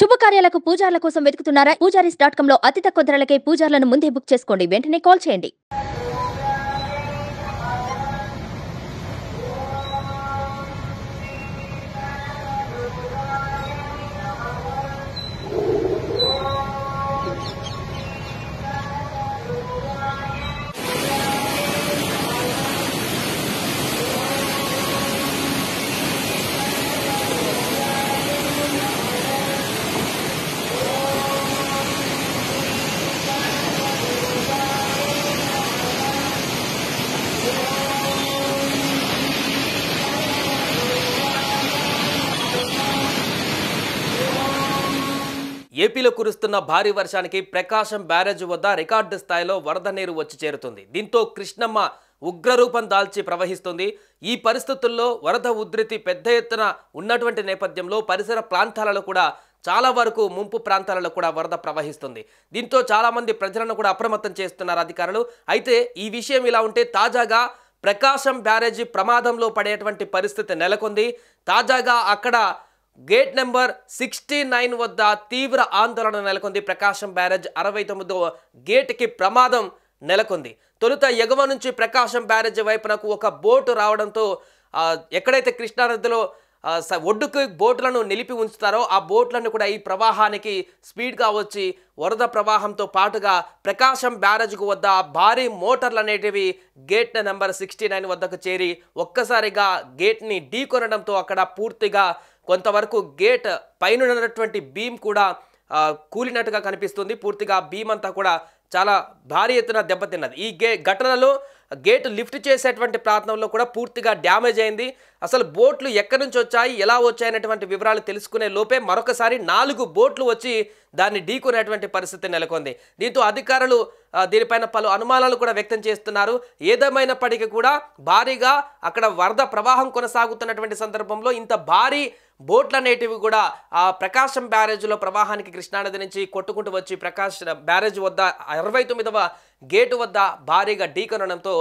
శుభకార్యాలకు పూజార్ల కోసం వెతుకుతున్నారా Poojaris dot com లో అతి తక్కువ ధరలకే పూజార్లను ముందే బుక్ చేసుకోండి వెంటనే కాల్ చేయండి ఏపీలో కురుస్తున్న భారీ వర్షానికి ప్రకాశం బ్యారేజ్ వద్ద రికార్డు స్థాయిలో వరద నీరు వచ్చి చేరుతుంది దీంతో కృష్ణమ్మ ఉగ్రరూపం దాల్చి ప్రవహిస్తుంది ఈ పరిస్థితుల్లో వరద ఉధృతి పెద్ద ఎత్తున ఉన్నటువంటి నేపథ్యంలో పరిసర ప్రాంతాలలో కూడా చాలా వరకు ముంపు ప్రాంతాలలో కూడా వరద ప్రవహిస్తుంది దీంతో చాలామంది ప్రజలను కూడా అప్రమత్తం చేస్తున్నారు అధికారులు అయితే ఈ విషయం ఇలా ఉంటే తాజాగా ప్రకాశం బ్యారేజీ ప్రమాదంలో పడేటువంటి పరిస్థితి నెలకొంది తాజాగా అక్కడ గేట్ నెంబర్ సిక్స్టీ నైన్ వద్ద తీవ్ర ఆందోళన నెలకొంది ప్రకాశం బ్యారేజ్ అరవై తొమ్మిదో గేట్కి ప్రమాదం నెలకొంది తొలుత ఎగువ నుంచి ప్రకాశం బ్యారేజ్ వైపునకు ఒక బోటు రావడంతో ఎక్కడైతే కృష్ణానదిలో ఒడ్డుకు బోట్లను నిలిపి ఉంచుతారో ఆ బోట్లను కూడా ఈ ప్రవాహానికి స్పీడ్గా వచ్చి వరద ప్రవాహంతో పాటుగా ప్రకాశం బ్యారేజ్కు వద్ద భారీ మోటార్లు అనేటివి గేట్ నెంబర్ సిక్స్టీ నైన్ వద్దకు చేరి ఒక్కసారిగా గేట్ని ఢీకొనడంతో అక్కడ పూర్తిగా కొంతవరకు గేట్ పైన ఉన్నటువంటి భీమ్ కూడా కూలినట్టుగా కనిపిస్తుంది పూర్తిగా భీమ్ అంతా కూడా చాలా భారీ ఎత్తున దెబ్బతిన్నది ఈ గే ఘటనలో గేటు లిఫ్ట్ చేసేటువంటి ప్రాంతంలో కూడా పూర్తిగా డ్యామేజ్ అయింది అసలు బోట్లు ఎక్కడి నుంచి వచ్చాయి ఎలా వచ్చాయనేటువంటి వివరాలు తెలుసుకునే లోపే మరొకసారి నాలుగు బోట్లు వచ్చి దాన్ని ఢీకొనేటువంటి పరిస్థితి నెలకొంది దీంతో అధికారులు దీనిపైన పలు అనుమానాలు కూడా వ్యక్తం చేస్తున్నారు ఏదేమైనప్పటికీ కూడా భారీగా అక్కడ వరద ప్రవాహం కొనసాగుతున్నటువంటి సందర్భంలో ఇంత భారీ బోట్లు అనేటివి కూడా ఆ ప్రకాశం బ్యారేజ్లో ప్రవాహానికి కృష్ణానది నుంచి కొట్టుకుంటూ వచ్చి ప్రకాశ బ్యారేజ్ వద్ద అరవై తొమ్మిదవ గేటు వద్ద భారీగా ఢీకొనడంతో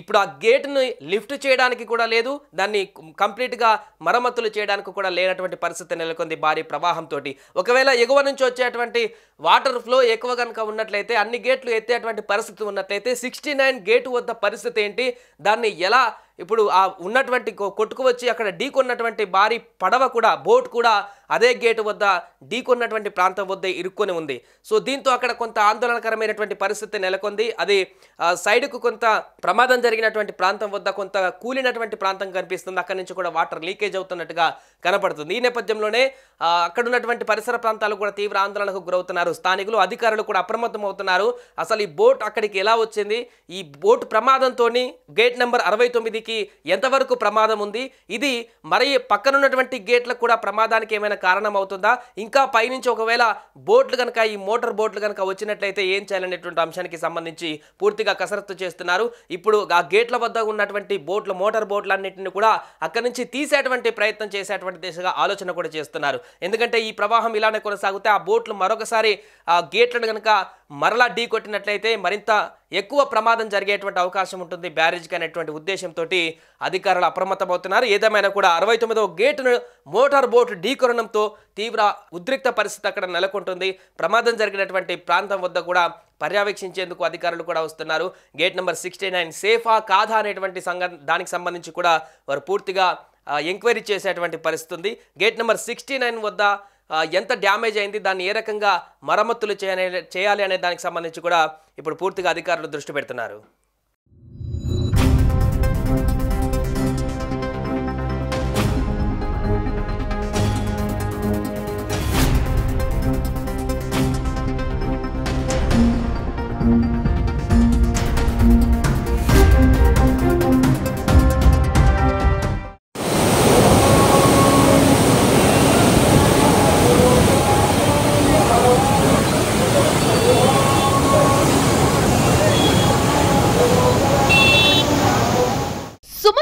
ఇప్పుడు ఆ గేటును లిఫ్ట్ చేయడానికి కూడా లేదు దాన్ని కంప్లీట్గా మరమ్మతులు చేయడానికి కూడా లేనటువంటి పరిస్థితి నెలకొంది భారీ ప్రవాహంతో ఒకవేళ ఎగువ నుంచి వచ్చేటువంటి వాటర్ ఫ్లో ఎక్కువ కనుక ఉన్నట్లయితే అన్ని గేట్లు ఎత్తేటువంటి పరిస్థితి ఉన్నట్లయితే సిక్స్టీ నైన్ గేటు వద్ద పరిస్థితి ఏంటి దాన్ని ఎలా ఇప్పుడు ఆ ఉన్నటువంటి కొట్టుకు వచ్చి అక్కడ ఢీకొన్నటువంటి భారీ పడవ కూడా బోట్ కూడా అదే గేటు వద్ద ఢీకొన్నటువంటి ప్రాంతం వద్ద ఇరుక్కొని ఉంది సో దీంతో అక్కడ కొంత ఆందోళనకరమైనటువంటి పరిస్థితి నెలకొంది అది సైడ్కు కొంత ప్రమాదం జరిగినటువంటి ప్రాంతం వద్ద కొంత కూలినటువంటి ప్రాంతం కనిపిస్తుంది అక్కడి నుంచి కూడా వాటర్ లీకేజ్ అవుతున్నట్టుగా కనపడుతుంది ఈ నేపథ్యంలోనే అక్కడ ఉన్నటువంటి పరిసర ప్రాంతాలు కూడా తీవ్ర ఆందోళనకు గురవుతున్నారు స్థానికులు అధికారులు కూడా అప్రమత్తం అవుతున్నారు అసలు ఈ బోట్ అక్కడికి ఎలా వచ్చింది ఈ బోట్ ప్రమాదంతో గేట్ నెంబర్ అరవై తొమ్మిదికి ఎంతవరకు ప్రమాదం ఉంది ఇది మరి పక్కనున్నటువంటి గేట్లకు కూడా ప్రమాదానికి ఏమైనా కారణమవుతుందా ఇంకా పైనుంచి ఒకవేళ బోట్లు కనుక ఈ మోటార్ బోట్లు కనుక వచ్చినట్లయితే ఏం చేయాలనేటువంటి అంశానికి సంబంధించి పూర్తిగా కసరత్తు చేస్తున్నారు ఇప్పుడు ఆ గేట్ల వద్ద ఉన్నటువంటి బోట్లు మోటార్ బోట్లు అన్నింటిని కూడా అక్కడి నుంచి తీసేటువంటి ప్రయత్నం చేసేటువంటి దిశగా ఆలోచన కూడా చేస్తున్నారు ఎందుకంటే ఈ ప్రవాహం ఇలానే కొనసాగితే ఆ బోట్లు మరొకసారి ఆ గేట్లను కనుక మరలా ఢీ కొట్టినట్లయితే మరింత ఎక్కువ ప్రమాదం జరిగేటువంటి అవకాశం ఉంటుంది బ్యారేజ్కి అనేటువంటి ఉద్దేశంతో అధికారులు అప్రమత్తమవుతున్నారు ఏదేమైనా కూడా అరవై తొమ్మిదవ గేటును మోటార్ బోట్ ఢీకొనడంతో తీవ్ర ఉద్రిక్త పరిస్థితి అక్కడ నెలకొంటుంది ప్రమాదం జరిగినటువంటి ప్రాంతం వద్ద కూడా పర్యవేక్షించేందుకు అధికారులు కూడా వస్తున్నారు గేట్ నెంబర్ సిక్స్టీ నైన్ సేఫా కాదా అనేటువంటి సంఘ దానికి సంబంధించి కూడా వారు పూర్తిగా ఎంక్వైరీ చేసేటువంటి పరిస్థితి ఉంది గేట్ నెంబర్ సిక్స్టీ నైన్ వద్ద ఎంత డ్యామేజ్ అయింది దాన్ని ఏ రకంగా మరమ్మతులు చేయాలి అనే దానికి సంబంధించి కూడా ఇప్పుడు పూర్తిగా అధికారులు దృష్టి పెడుతున్నారు